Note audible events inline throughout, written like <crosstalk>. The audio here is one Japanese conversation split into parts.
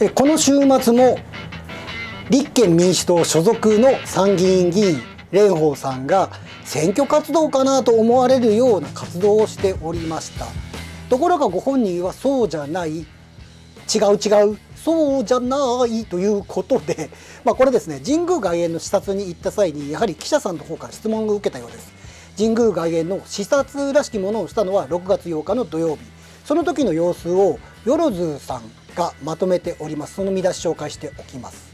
えこの週末も立憲民主党所属の参議院議員蓮舫さんが選挙活動かなと思われるような活動をしておりましたところがご本人はそうじゃない違う違うそうじゃないということで、<laughs> まあ、これですね神宮外苑の視察に行った際にやはり記者さんの方から質問を受けたようです神宮外苑の視察らしきものをしたのは6月8日の土曜日その時の様子をよろずさんがまとめておりますその見出し紹介しておきます、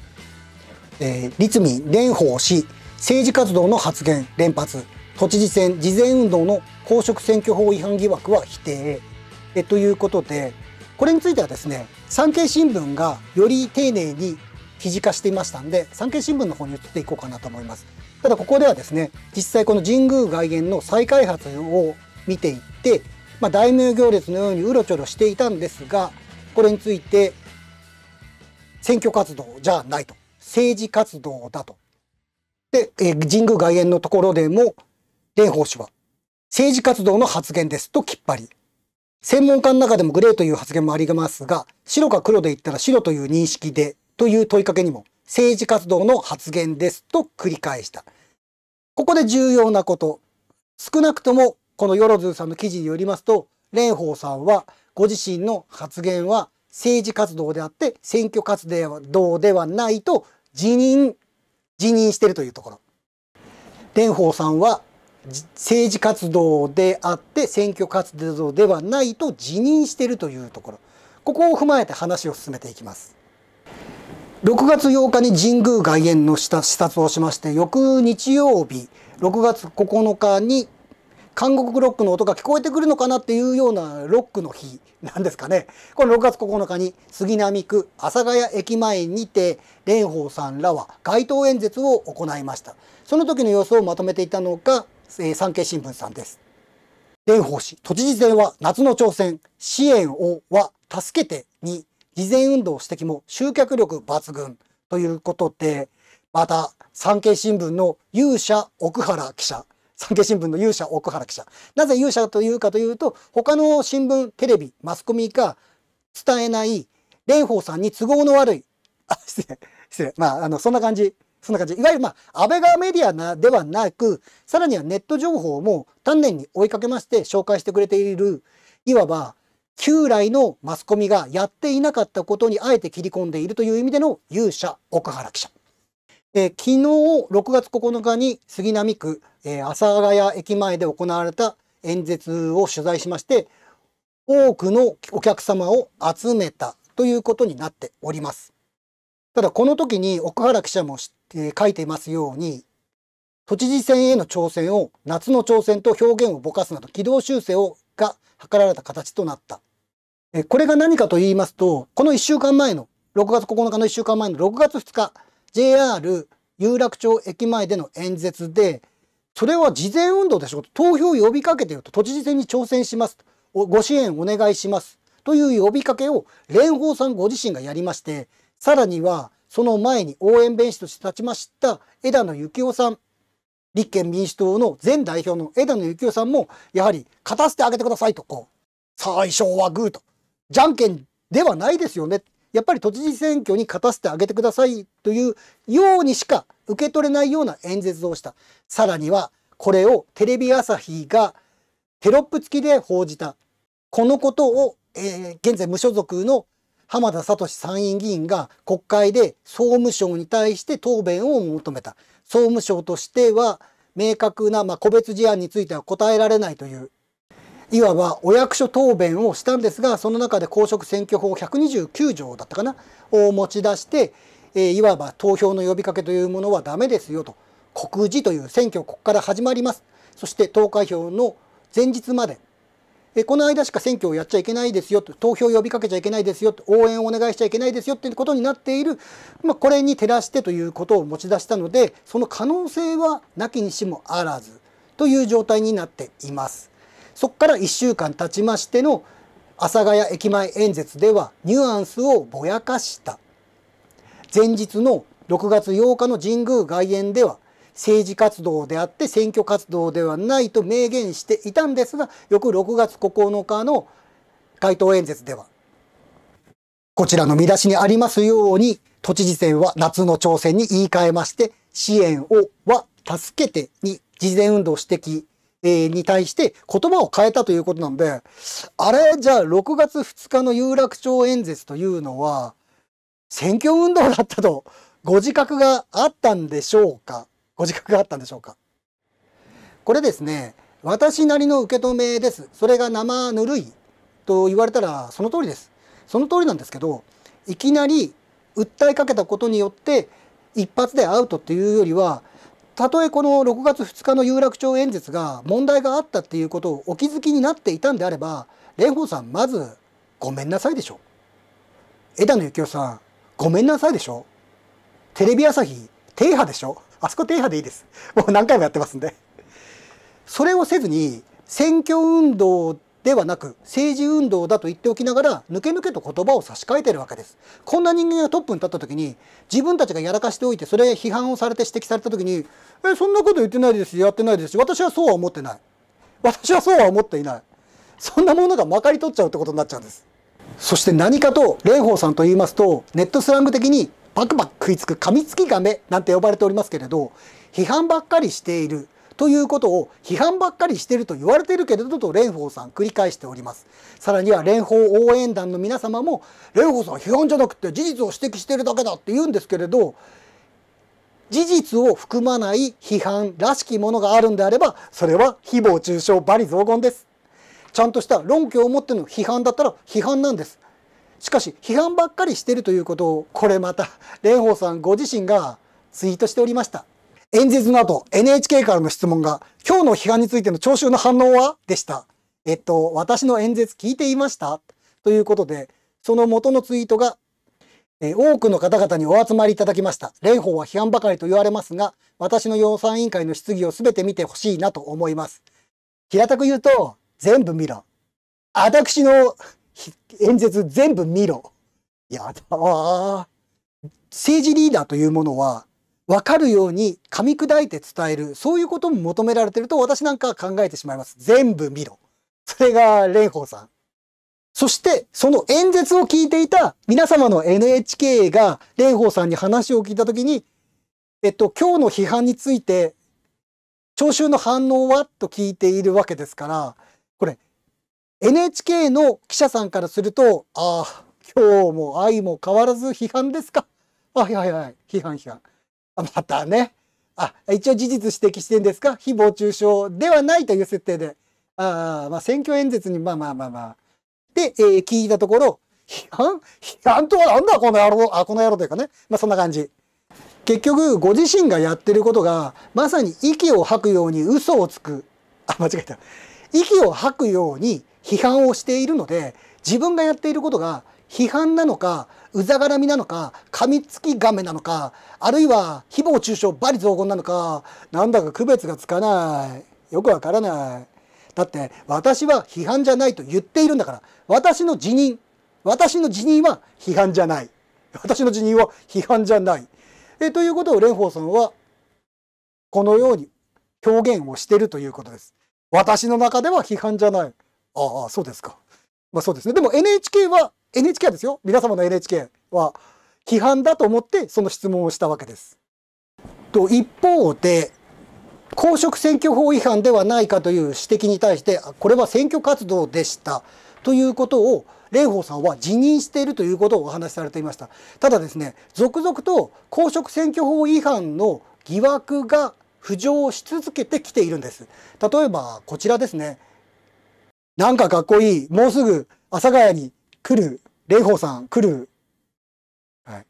えー、立民蓮舫氏政治活動の発言連発都知事選事前運動の公職選挙法違反疑惑は否定えということでこれについてはですね産経新聞がより丁寧に記事化していましたんで産経新聞の方に移っていこうかなと思いますただここではですね実際この神宮外苑の再開発を見ていって、まあ、大名行列のようにうろちょろしていたんですがこれについて選挙活動じゃないと政治活動だと。で、えー、神宮外苑のところでも蓮舫氏は政治活動の発言ですときっぱり。専門家の中でもグレーという発言もありますが白か黒で言ったら白という認識でという問いかけにも政治活動の発言ですと繰り返した。ここで重要なこと。少なくともこのよろずーさんの記事によりますと、蓮舫さんはご自身の発言は政治活動であって選挙活動ではないと辞任辞任しているというところ蓮舫さんは政治活動であって選挙活動ではないと辞任しているというところここを踏まえて話を進めていきます6月8日に神宮外苑の視察をしまして翌日曜日6月9日に韓国ロックの音が聞こえてくるのかなっていうようなロックの日なんですかね。この6月9日に杉並区阿佐ヶ谷駅前にて蓮舫さんらは街頭演説を行いました。その時の様子をまとめていたのが、えー、産経新聞さんです。蓮舫氏、都知事選は夏の挑戦、支援をは助けてに、事前運動指摘も集客力抜群ということで、また産経新聞の勇者奥原記者、産経新聞の勇者奥原記者。なぜ勇者というかというと、他の新聞、テレビ、マスコミが伝えない、蓮舫さんに都合の悪い。<laughs> あ、失礼。失礼。まあ、あの、そんな感じ。そんな感じ。いわゆる、まあ、安倍川メディアなではなく、さらにはネット情報も丹念に追いかけまして紹介してくれている、いわば、旧来のマスコミがやっていなかったことにあえて切り込んでいるという意味での勇者奥原記者。えー、昨日6月9日に杉並区、えー、阿佐ヶ谷駅前で行われた演説を取材しまして多くのお客様を集めたということになっております。ただこの時に奥原記者も、えー、書いていますように都知事選への挑戦を夏の挑戦と表現をぼかすなど軌道修正をが図られた形となった。えー、これが何かと言いますとこの1週間前の6月9日の1週間前の6月2日 JR 有楽町駅前での演説で、それは事前運動でしょ投票を呼びかけてよと、都知事選に挑戦しますご支援お願いします。という呼びかけを蓮舫さんご自身がやりまして、さらにはその前に応援弁士として立ちました枝野幸男さん、立憲民主党の前代表の枝野幸男さんも、やはり勝たせてあげてくださいと、こう、最初はグーと、じゃんけんではないですよね。やっぱり都知事選挙に勝たせてあげてくださいというようにしか受け取れないような演説をした。さらには、これをテレビ朝日がテロップ付きで報じた。このことを、えー、現在無所属の浜田聡参院議員が国会で総務省に対して答弁を求めた。総務省としては明確な、まあ、個別事案については答えられないといういわばお役所答弁をしたんですがその中で公職選挙法129条だったかなを持ち出して、えー、いわば投票の呼びかけというものはダメですよと告示という選挙ここから始まりますそして投開票の前日まで、えー、この間しか選挙をやっちゃいけないですよと投票を呼びかけちゃいけないですよと応援をお願いしちゃいけないですよということになっている、まあ、これに照らしてということを持ち出したのでその可能性はなきにしもあらずという状態になっています。そこから1週間経ちましての阿佐ヶ谷駅前演説ではニュアンスをぼやかした前日の6月8日の神宮外苑では政治活動であって選挙活動ではないと明言していたんですが翌6月9日の街頭演説ではこちらの見出しにありますように都知事選は夏の挑戦に言い換えまして支援をは助けてに事前運動指摘えー、に対して言葉を変えたということなんで、あれ、じゃあ6月2日の有楽町演説というのは、選挙運動だったとご自覚があったんでしょうかご自覚があったんでしょうかこれですね、私なりの受け止めです。それが生ぬるいと言われたらその通りです。その通りなんですけど、いきなり訴えかけたことによって一発でアウトっていうよりは、たとえこの6月2日の有楽町演説が問題があったっていうことをお気づきになっていたんであれば蓮舫さんまずごめんなさいでしょ枝野幸男さんごめんなさいでしょテレビ朝日停波でしょあそこ低波でいいですもう何回もやってますんでそれをせずに選挙運動ではなく政治運動だと言っておきながら抜け抜けと言葉を差し替えてるわけですこんな人間がトップに立った時に自分たちがやらかしておいてそれ批判をされて指摘された時にえそんなこと言ってないですやってないですし私はそうは思ってない私はそうは思っていないそんなものがまかり取っちゃうってことになっちゃうんですそして何かと蓮舫さんと言いますとネットスラング的にバクバク食いつく噛みつきガメなんて呼ばれておりますけれど批判ばっかりしているということを批判ばっかりしていると言われているけれどと蓮舫さん繰り返しておりますさらには蓮舫応援団の皆様も蓮舫さん批判じゃなくて事実を指摘しているだけだって言うんですけれど事実を含まない批判らしきものがあるんであればそれは誹謗中傷罵詈雑言ですちゃんとした論拠を持っての批判だったら批判なんですしかし批判ばっかりしているということをこれまた蓮舫さんご自身がツイートしておりました演説の後、NHK からの質問が、今日の批判についての聴衆の反応はでした。えっと、私の演説聞いていましたということで、その元のツイートが、え多くの方々にお集まりいただきました。蓮舫は批判ばかりと言われますが、私の予算委員会の質疑を全て見てほしいなと思います。平たく言うと、全部見ろ。私の演説全部見ろ。やだわ。政治リーダーというものは、分かるように噛み砕いて伝える、そういうことも求められてると私なんかは考えてしまいます。全部見ろ。それが蓮舫さん。そして、その演説を聞いていた皆様の NHK が蓮舫さんに話を聞いた時に、えっと、今日の批判について、聴衆の反応はと聞いているわけですから、これ、NHK の記者さんからすると、ああ、今日も愛も変わらず批判ですか。あ、はいはいはい、批判批判。またね。あ、一応事実指摘してんですか誹謗中傷ではないという設定で。あまあ、選挙演説に、まあまあまあまあ。で、えー、聞いたところ、批判批判とはなんだこの野郎、あ、この野郎というかね。まあそんな感じ。結局、ご自身がやってることが、まさに息を吐くように嘘をつく。あ、間違えた。息を吐くように批判をしているので、自分がやっていることが批判なのか、うざがらみなのか噛みつきガメなのかあるいは誹謗中傷罵詈雑言なのかなんだか区別がつかないよくわからないだって私は批判じゃないと言っているんだから私の辞任私の辞任は批判じゃない私の辞任は批判じゃないえということを蓮舫さんはこのように表現をしているということです私の中では批判じゃないああそうですかまあそうですねでも NHK は NHK はですよ皆様の NHK は批判だと思ってその質問をしたわけです。と一方で公職選挙法違反ではないかという指摘に対してこれは選挙活動でしたということを蓮舫さんは辞任しているということをお話しされていましたただですね続々と公職選挙法違反の疑惑が浮上し続けてきているんです例えばこちらですねなんかかっこいいもうすぐ阿佐ヶ谷に来る。蓮舫さん、来る。はい。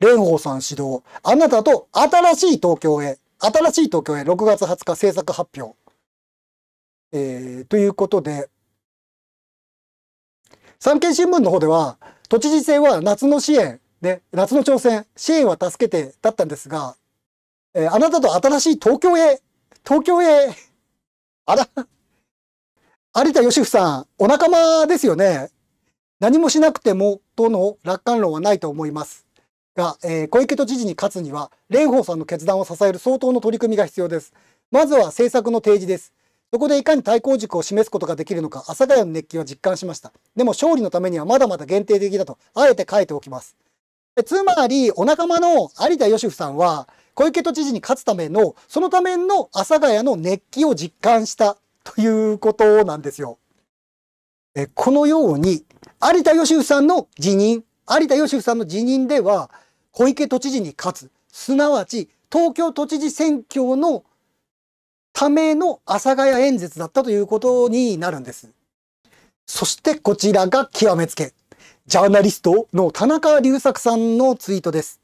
蓮舫さん指導。あなたと新しい東京へ。新しい東京へ6月20日制作発表。えー、ということで、産経新聞の方では、都知事選は夏の支援、ね、夏の挑戦、支援は助けてだったんですが、えー、あなたと新しい東京へ、東京へ、あら、有田義夫さん、お仲間ですよね。何もしなくてもとの楽観論はないと思います。が、えー、小池都知事に勝つには、蓮舫さんの決断を支える相当の取り組みが必要です。まずは政策の提示です。そこでいかに対抗軸を示すことができるのか、阿佐ヶ谷の熱気は実感しました。でも勝利のためにはまだまだ限定的だと、あえて書いておきます。つまり、お仲間の有田芳生さんは、小池都知事に勝つための、そのための阿佐ヶ谷の熱気を実感したということなんですよ。えこのように、有田義夫さんの辞任、有田義夫さんの辞任では、小池都知事に勝つ、すなわち東京都知事選挙のための阿佐ヶ谷演説だったということになるんです。そしてこちらが極めつけ。ジャーナリストの田中隆作さんのツイートです。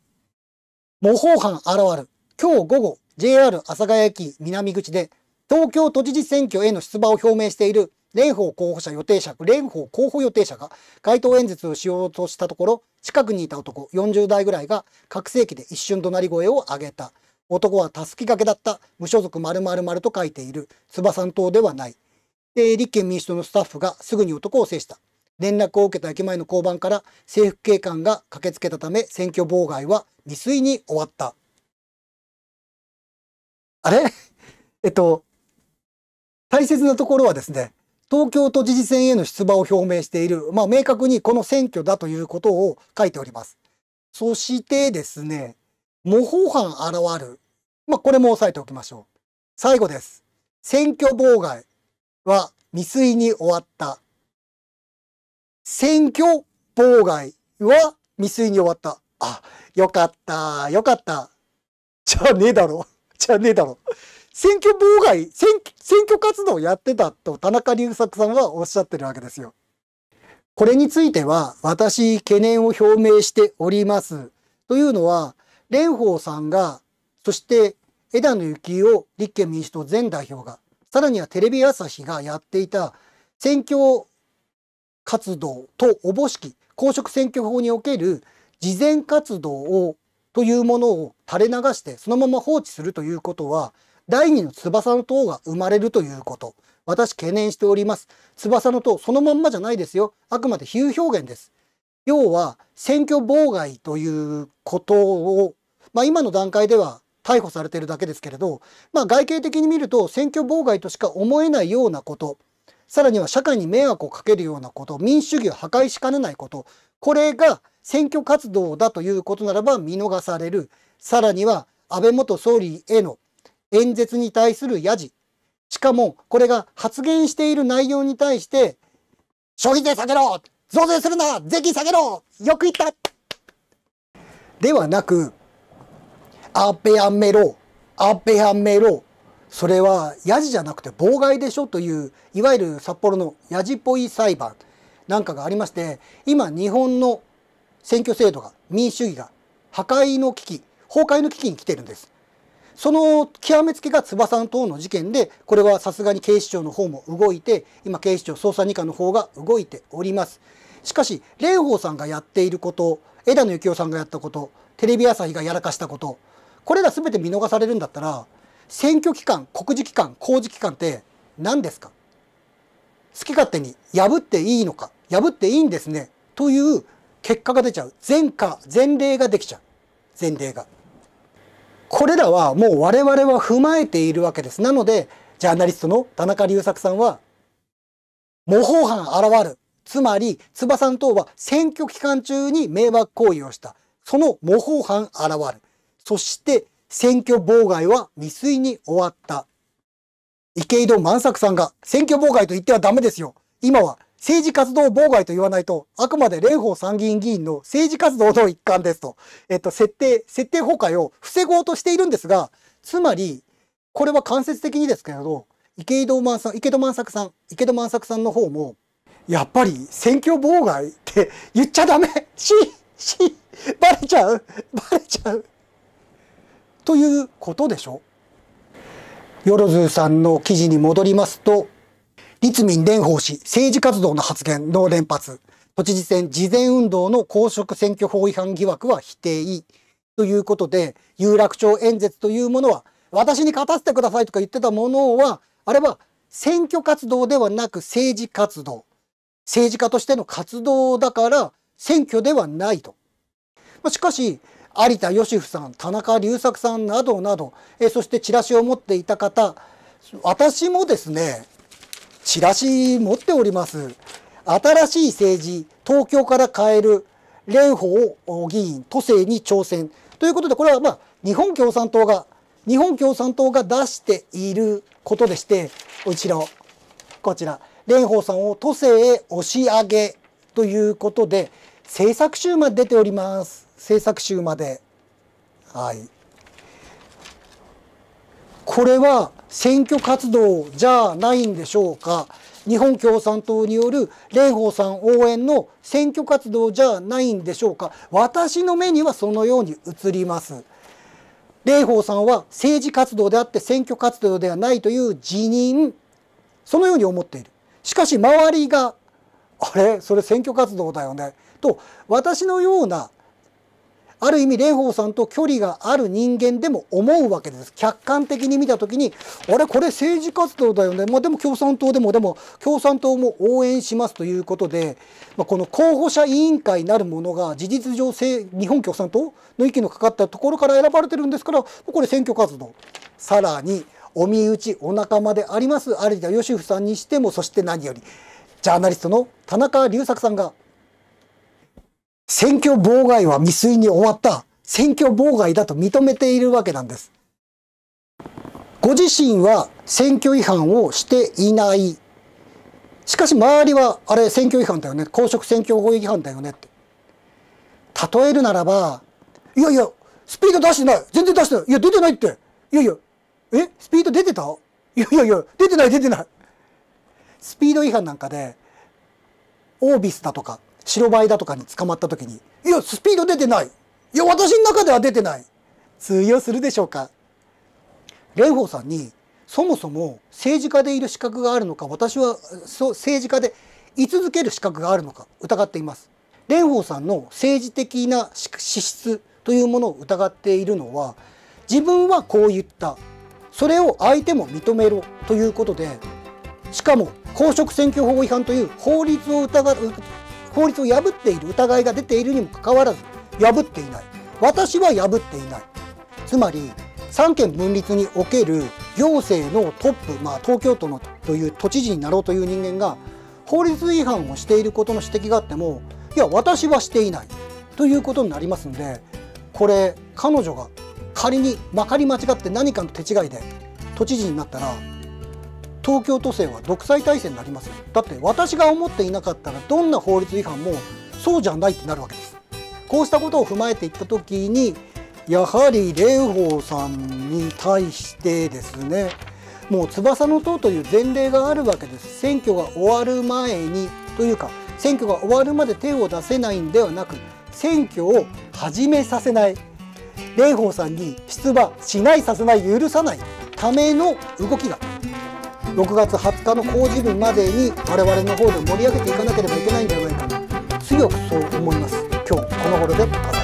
模倣犯現る。今日午後、JR 阿佐ヶ谷駅南口で東京都知事選挙への出馬を表明している蓮舫候補者予定者、蓮舫候補予定者が街頭演説をしようとしたところ、近くにいた男40代ぐらいが拡声器で一瞬怒鳴り声を上げた。男はたすきがけだった。無所属〇〇〇と書いている。翼ん党ではない。で、立憲民主党のスタッフがすぐに男を制した。連絡を受けた駅前の交番から政府警官が駆けつけたため選挙妨害は未遂に終わった。あれ <laughs> えっと、大切なところはですね、東京都知事選への出馬を表明している、まあ、明確にこの選挙だということを書いております。そしてですね、模倣犯現る。まあ、これも押さえておきましょう。最後です。選挙妨害は未遂に終わった。選挙妨害は未遂に終わった。あ、よかった、よかった。じゃあねえだろ。じゃあねえだろ。選挙妨害選、選挙活動をやってたと田中隆作さんはおっしゃってるわけですよ。これについては私懸念を表明しております。というのは、蓮舫さんが、そして枝野幸男を立憲民主党前代表が、さらにはテレビ朝日がやっていた選挙活動とおぼしき公職選挙法における事前活動をというものを垂れ流してそのまま放置するということは第二の翼の塔が生まれるということ。私懸念しております。翼の塔そのまんまじゃないですよ。あくまで比喩表現です。要は選挙妨害ということを、まあ、今の段階では逮捕されてるだけですけれど、まあ、外形的に見ると選挙妨害としか思えないようなことさらには社会に迷惑をかけるようなこと民主主義を破壊しかねないことこれが選挙活動だということならば見逃されるさらには安倍元総理への演説に対するやじ。しかも、これが発言している内容に対して、消費税下げろ増税するな税金下げろよく言ったではなく、アペンメロ、アペンメロ、それはやじじゃなくて妨害でしょという、いわゆる札幌のやじっぽい裁判なんかがありまして、今日本の選挙制度が、民主主義が破壊の危機、崩壊の危機に来てるんです。その極めつけが翼の塔の事件でこれはさすがに警視庁の方も動いて今警視庁捜査二課の方が動いておりますしかし蓮舫さんがやっていること枝野幸男さんがやったことテレビ朝日がやらかしたことこれら全て見逃されるんだったら選挙期間告示期間公示期間って何ですか好き勝手に破っていいのか破っていいんですねという結果が出ちゃう前科前例ができちゃう前例が。これらはもう我々は踏まえているわけです。なので、ジャーナリストの田中隆作さんは、模倣犯現る。つまり、つばさん等は選挙期間中に迷惑行為をした。その模倣犯現る。そして、選挙妨害は未遂に終わった。池井戸万作さんが選挙妨害と言ってはダメですよ。今は政治活動妨害と言わないと、あくまで蓮舫参議院議員の政治活動の一環ですと、えっと、設定、設定崩壊を防ごうとしているんですが、つまり、これは間接的にですけれど、池井戸満さん、池戸満作さん、池戸満作さんの方も、やっぱり選挙妨害って言っちゃダメし、し、バレちゃうバレちゃうということでしょよろずさんの記事に戻りますと、立民連邦氏、政治活動の発言の連発、都知事選事前運動の公職選挙法違反疑惑は否定ということで、有楽町演説というものは、私に勝たせてくださいとか言ってたものは、あれは選挙活動ではなく政治活動、政治家としての活動だから選挙ではないと。しかし、有田芳生さん、田中隆作さんなどなど、えそしてチラシを持っていた方、私もですね、チラシ持っております。新しい政治、東京から変える、蓮舫議員、都政に挑戦。ということで、これはまあ、日本共産党が、日本共産党が出していることでして、ちら、こちら、蓮舫さんを都政へ押し上げということで、政策集まで出ております。政策集まで。はい。これは選挙活動じゃないんでしょうか日本共産党による蓮舫さん応援の選挙活動じゃないんでしょうか私の目にはそのように映ります蓮舫さんは政治活動であって選挙活動ではないという辞任そのように思っているしかし周りがあれそれ選挙活動だよねと私のようなある意味蓮舫さんと距離がある人間でも思うわけです客観的に見た時にあれこれ政治活動だよね、まあ、でも共産党でもでも共産党も応援しますということで、まあ、この候補者委員会なるものが事実上日本共産党の息のかかったところから選ばれてるんですからこれ選挙活動さらにお身内お仲間であります有田芳生さんにしてもそして何よりジャーナリストの田中隆作さんが選挙妨害は未遂に終わった。選挙妨害だと認めているわけなんです。ご自身は選挙違反をしていない。しかし周りは、あれ選挙違反だよね。公職選挙法違反だよねって。例えるならば、いやいや、スピード出してない。全然出してない。いや、出てないって。いやいや、えスピード出てたいやいやいや、出てない出てない。スピード違反なんかで、オービスだとか、白バイだとかに捕まった時に「いやスピード出てない」「いや私の中では出てない」通用するでしょうか蓮舫さんにそもそも政治家でいる資格があるのか私はそ政治家で居続ける資格があるのか疑っています蓮舫さんの政治的な資質というものを疑っているのは自分はこう言ったそれを相手も認めろということでしかも公職選挙法違反という法律を疑う法律を破っている疑いが出ているにもかかわらず破っていない私は破っていないつまり三権分立における行政のトップ、まあ、東京都のという都知事になろうという人間が法律違反をしていることの指摘があってもいや私はしていないということになりますのでこれ彼女が仮にまかり間違って何かの手違いで都知事になったら東京都政は独裁体制になりますだって私が思っていなかったらどんな法律違反もそうじゃないってなるわけですこうしたことを踏まえていった時にやはり蓮舫さんに対してですねもう翼の党という前例があるわけです選挙が終わる前にというか選挙が終わるまで手を出せないんではなく選挙を始めさせない蓮舫さんに出馬しないさせない許さないための動きが6月20日の公示日までに我々の方で盛り上げていかなければいけないんじゃないかな強くそう思います今日この頃で